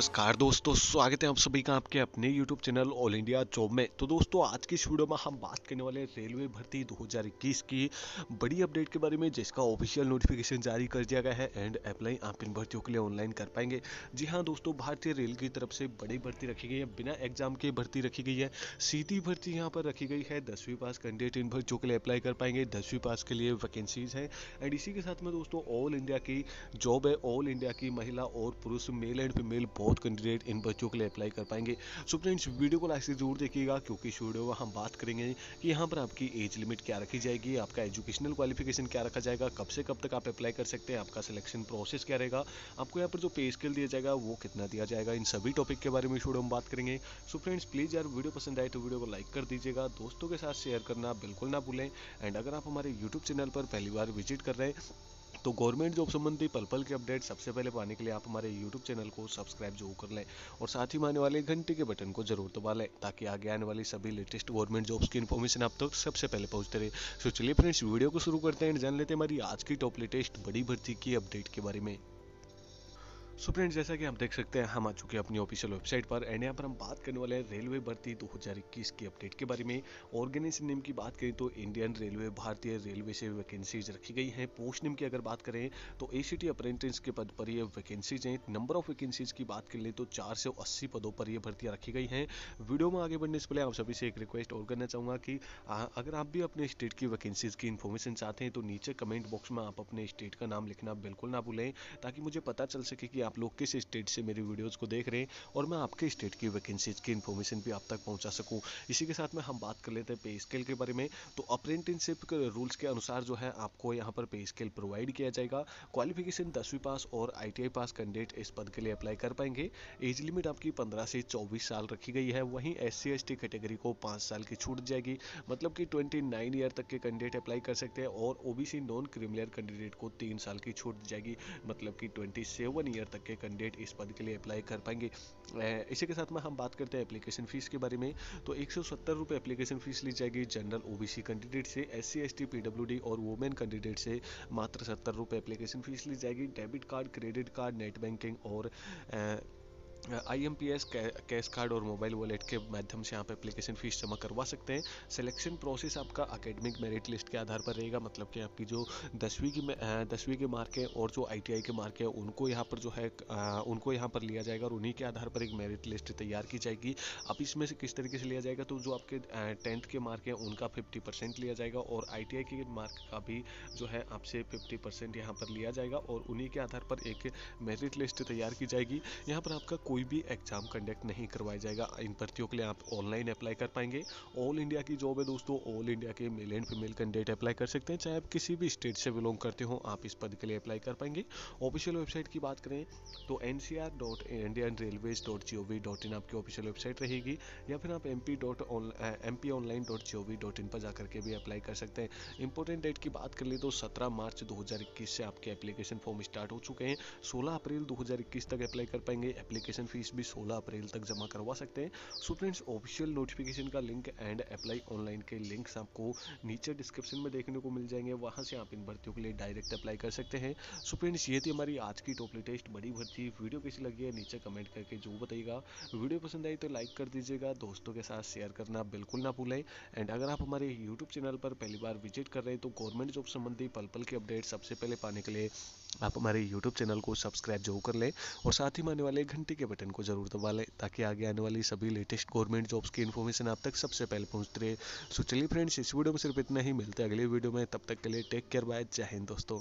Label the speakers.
Speaker 1: नमस्कार दोस्तों स्वागत है आप सभी का आपके अपने YouTube channel all India job में तो दोस्तों आज की वीडियो में हम बात करने वाले हैं रेलवे भर्ती 2021 की बड़ी अपडेट के बारे में जिसका ऑफिशियल नोटिफिकेशन जारी कर दिया गया है एंड अप्लाई आप इन भर्तियों के लिए ऑनलाइन कर पाएंगे जी हाँ दोस्तों भारतीय रेल की तरफ से बड़ी भर्ती रखी गई है बिना एग्जाम के भर्ती रखी गई है सीधी भर्ती यहाँ पर रखी गई है दसवीं पास कैंडिडेट इन भर्तियों के लिए अप्लाई कर पाएंगे दसवीं पास के लिए वैकेंसीज हैं एंड इसी के साथ में दोस्तों ऑल इंडिया की जॉब है ऑल इंडिया की महिला और पुरुष मेल एंड फीमेल बहुत बहुत कैंडिडेट इन बच्चों के लिए अप्लाई कर पाएंगे सो फ्रेंड्स वीडियो को लाइक से जरूर देखिएगा क्योंकि इस वीडियो में हम बात करेंगे कि यहाँ पर आपकी एज लिमिट क्या रखी जाएगी आपका एजुकेशनल क्वालिफिकेशन क्या रखा जाएगा कब से कब तक आप अप्लाई कर सकते हैं आपका सिलेक्शन प्रोसेस क्या रहेगा आपको यहाँ पर जो पे स्केल दिया जाएगा वो कितना दिया जाएगा इन सभी टॉपिक के बारे में इस वीडियो में बात करेंगे सो फ्रेंड्स प्लीज़ यार वीडियो पसंद आए तो वीडियो को लाइक कर दीजिएगा दोस्तों के साथ शेयर करना बिल्कुल ना भूलें एंड अगर आप हमारे यूट्यूब चैनल पर पहली बार विजिट कर रहे हैं तो गवर्नमेंट जॉब संबंधी पल पल के अपडेट सबसे पहले पाने के लिए आप हमारे यूट्यूब चैनल को सब्सक्राइब जरूर कर लें और साथ ही माने आने वाले घंटे के बटन को जरूर दबा लें ताकि आगे आने वाली सभी लेटेस्ट गवर्नमेंट जॉब्स की इन्फॉर्मेशन आप तक तो सबसे पहले पहुंचते रहे तो चलिए फ्रेंड्स वीडियो को शुरू करते हैं जान लेते हैं हमारी आज की टॉप लेटेस्ट बड़ी भर्ती की अपडेट के बारे में सो फ्रेंड्स जैसा कि आप देख सकते हैं हम आ चुके हैं अपनी ऑफिशियल वेबसाइट पर एंड यहाँ पर हम बात करने वाले हैं रेलवे भर्ती दो हज़ार इक्कीस की अपडेट के बारे में ऑर्गेनाइजेशन नेम की बात करें तो इंडियन रेलवे भारतीय रेलवे से वैकेंसीज रखी गई हैं पोस्ट नेम की अगर बात करें तो ए सी टी अप्रेंटिस के पद पर ये वैकेंसीज हैं नंबर ऑफ वैकेंसीज की बात कर लें तो चार सौ अस्सी पदों पर ये भर्तियाँ रखी गई हैं वीडियो में आगे बढ़ने से पहले आप सभी से एक रिक्वेस्ट और करना चाहूँगा कि अगर आप भी अपने स्टेट की वैकेंसीज की इन्फॉर्मेशन चाहते हैं तो नीचे कमेंट बॉक्स में आप अपने स्टेट का नाम लिखना बिल्कुल ना भूलें ताकि मुझे पता चल सके कि आप लोग किस स्टेट से मेरी वीडियोज़ को देख रहे हैं और मैं आपके स्टेट की वैकेंसीज की इन्फॉर्मेशन भी आप तक पहुंचा सकूं इसी के साथ में हम बात कर लेते हैं पे स्केल के बारे में तो अप्रेंटिनशिप के रूल्स के अनुसार जो है आपको यहाँ पर पे स्केल प्रोवाइड किया जाएगा क्वालिफिकेशन दसवीं पास और आई पास कैंडिडेट इस पद के लिए अप्लाई कर पाएंगे एज लिमिट आपकी पंद्रह से चौबीस साल रखी गई है वहीं S C S T category को पाँच साल की छूट जाएगी मतलब कि ट्वेंटी नाइन ईयर तक के कैंडिडेट अप्लाई कर सकते हैं और ओबीसी नॉन क्रिमिनल कैंडिडेट को तीन साल की छूट जाएगी मतलब कि ट्वेंटी सेवन ईयर तक तक के कैंडिडेट इस पद के लिए अप्लाई कर पाएंगे इसी के साथ में हम बात करते हैं एप्लीकेशन फ़ीस के बारे में तो एक सौ एप्लीकेशन फ़ीस ली जाएगी जनरल ओ कैंडिडेट से एस सी एस टी और वुमेन कैंडिडेट से मात्र सत्तर रुपये एप्लीकेशन फ़ीस ली जाएगी debit card credit card net banking और I M P S cash card और मोबाइल वॉलेट के माध्यम से आप एप्लीकेशन फ़ीस जमा करवा सकते हैं सिलेक्शन प्रोसेस आपका अकेडमिक मेरिट लिस्ट के आधार पर रहेगा मतलब कि आपकी जो दसवीं की दसवीं के मार्क हैं और जो आई के मार्क हैं उनको यहाँ पर जो है उनको यहाँ पर लिया जाएगा और उन्हीं के आधार पर एक मेरिट लिस्ट तैयार की जाएगी अब इसमें से किस तरीके से लिया जाएगा तो जो आपके टेंथ के मार्क हैं उनका फिफ्टी परसेंट लिया जाएगा और आई के मार्क का भी जो है आपसे फिफ्टी परसेंट यहाँ पर लिया जाएगा और उन्हीं के आधार पर एक मेरिट लिस्ट तैयार की जाएगी यहाँ पर आपका कोई भी एग्जाम कंडक्ट नहीं करवाया जाएगा इन भर्तियों के लिए आप ऑनलाइन अप्लाई कर पाएंगे ऑल इंडिया की जॉब है दोस्तों ऑल इंडिया के male and female candidate apply कर सकते हैं चाहे आप किसी भी स्टेट से बिलोंग करते हो आप इस पद के लिए अप्लाई कर पाएंगे ऑफिशियल वेबसाइट की बात करें तो N C R dot Indian railways dot G O V dot in आपकी ऑफिशियल वेबसाइट रहेगी या फिर आप M P dot M P online dot G O V dot in पर जाकर के भी अप्लाई कर सकते हैं इंपॉर्टेंट डेट की बात कर ले तो सत्रह मार्च दो हज़ार इक्कीस से आपके एप्लीकेशन फॉर्म स्टार्ट हो चुके हैं सोलह अप्रैल दो हज़ार इक्कीस तक अप्लाई कर पाएंगे एप्लीकेशन एप्लीकेशन फीस भी 16 अप्रैल तक जमा करवा सकते हैं सो फ्रेंड्स ऑफिशियल नोटिफिकेशन का लिंक एंड अप्लाई ऑनलाइन के लिंक्स आपको नीचे डिस्क्रिप्शन में देखने को मिल जाएंगे वहाँ से आप इन भर्तियों के लिए डायरेक्ट अप्लाई कर सकते हैं सो फ्रेंड्स ये थी हमारी आज की टॉप लेटेस्ट बड़ी भर्ती वीडियो कैसी लगी है नीचे कमेंट करके जो बताइएगा वीडियो पसंद आई तो लाइक कर दीजिएगा दोस्तों के साथ शेयर करना बिल्कुल ना भूलें एंड अगर आप हमारे यूट्यूब चैनल पर पहली बार विजिट कर रहे हैं तो गवर्नमेंट जॉब संबंधी पल पल की अपडेट सबसे पहले पाने के लिए आप हमारे यूट्यूब चैनल को सब्सक्राइब जरूर कर लें और साथ ही में आने वाले घंटे के बटन को जरूर दबा लें ताकि आगे आने वाली सभी लेटेस्ट गवर्नमेंट जॉब्स की इन्फॉर्मेशन आप तक सबसे पहले पहुंचती रहे सो चलिए फ्रेंड्स इस वीडियो में सिर्फ इतना ही मिलते हैं अगले वीडियो में तब तक के लिए टेक केयर बाय जय हिंद दोस्तों